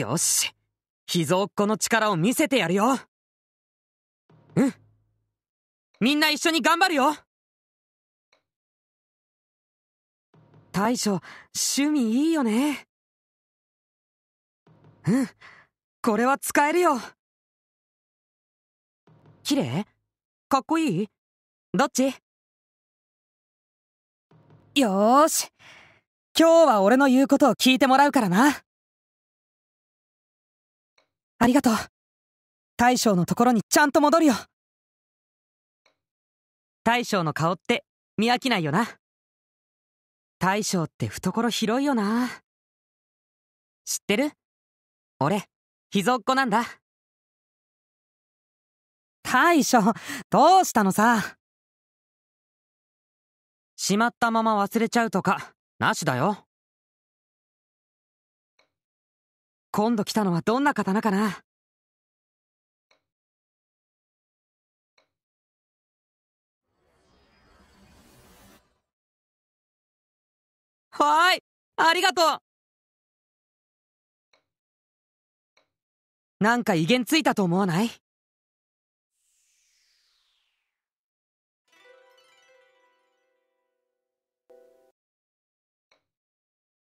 よし秘蔵っ子の力を見せてやるようんみんな一緒に頑張るよ大将趣味いいよねうんこれは使えるよ綺麗かっこいいどっちよーし今日は俺の言うことを聞いてもらうからなありがとう大将のところにちゃんと戻るよ大将の顔って見飽きないよな大将って懐広いよな知ってる俺秘蔵っ子なんだ大将どうしたのさしまったまま忘れちゃうとかなしだよ今度来たのはどんな刀かなはーいありがとうなんか威厳ついたと思わない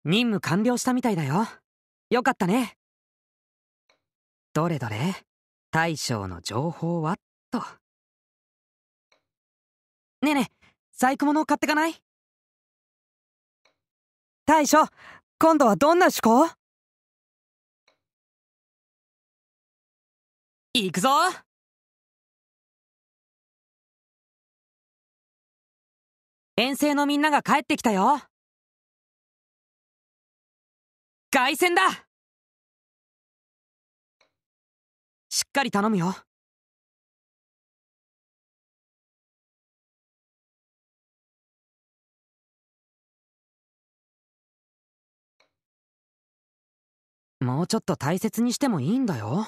任務完了したみたいだよ。よかったね。どれどれ、大将の情報はっと。ねえねえ、細工物買ってかない大将、今度はどんな趣向行くぞ遠征のみんなが帰ってきたよ凱旋だしっかり頼むよ。もうちょっと大切にしてもいいんだよ。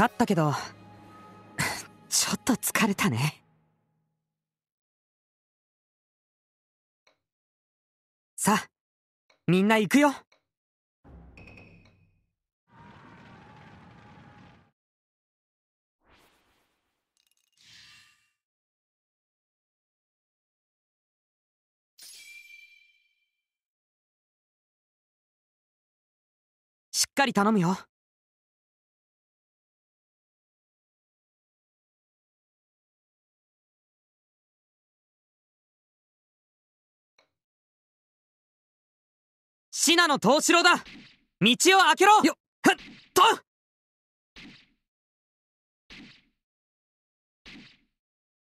勝ったけど、ちょっと疲れたね。さあ、みんな行くよしっかり頼むよ。だ道を開けろよっと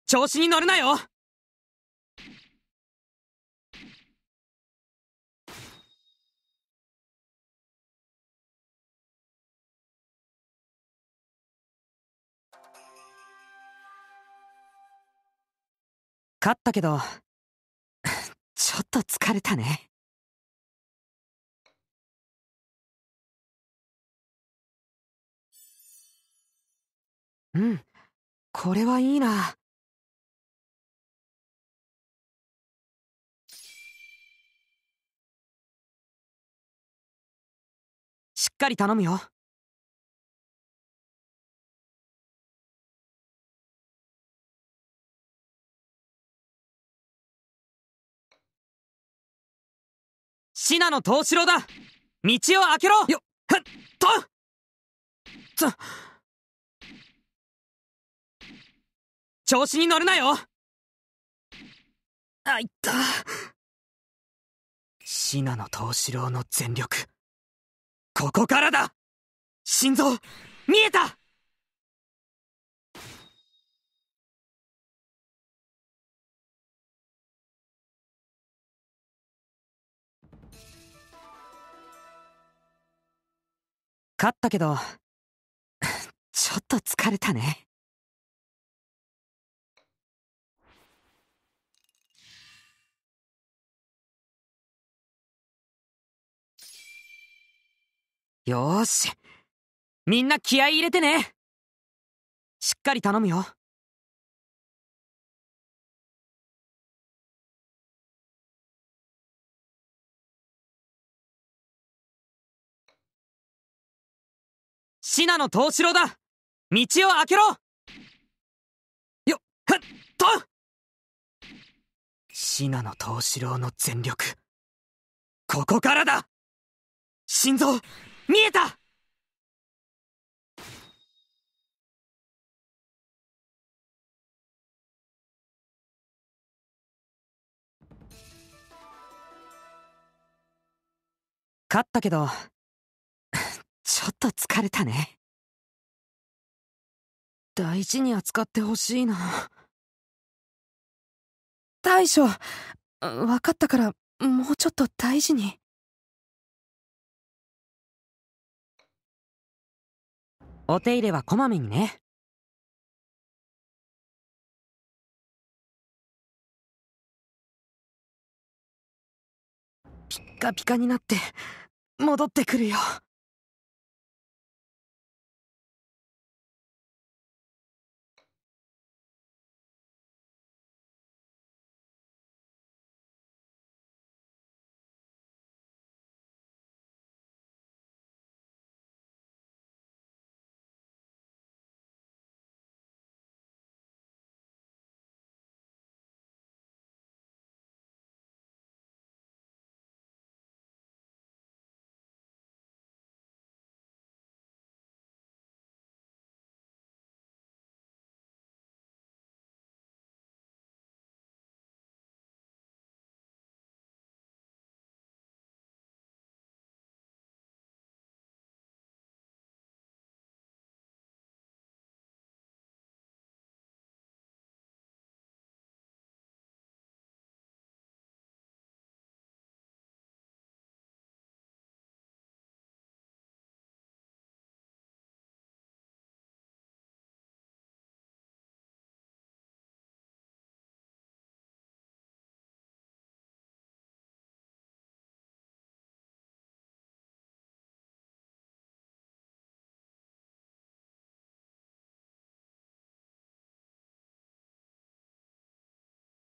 調子に乗るなよ勝ったけど、ちょっと疲れたね。うんこれはいいなしっかり頼むよ信濃藤四郎だ道を開けろよっとっ調子に乗るなよあいった信濃藤四郎の全力ここからだ心臓見えた勝ったけど ちょっと疲れたねよーし。みんな気合い入れてねしっかり頼むよ。信濃東四郎だ道を開けろよっ、ふっと信濃東四郎の全力。ここからだ心臓見えた勝ったけど、ちょっと疲れたね。大事に扱ってほしいな。大将、分かったから、もうちょっと大事に。お手入れはこまめにね。ピッカピカになって戻ってくるよ。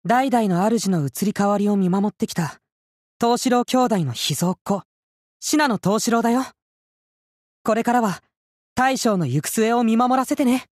代々の主の移り変わりを見守ってきた、東四郎兄弟の秘蔵っ子、信濃東四郎だよ。これからは、大将の行く末を見守らせてね。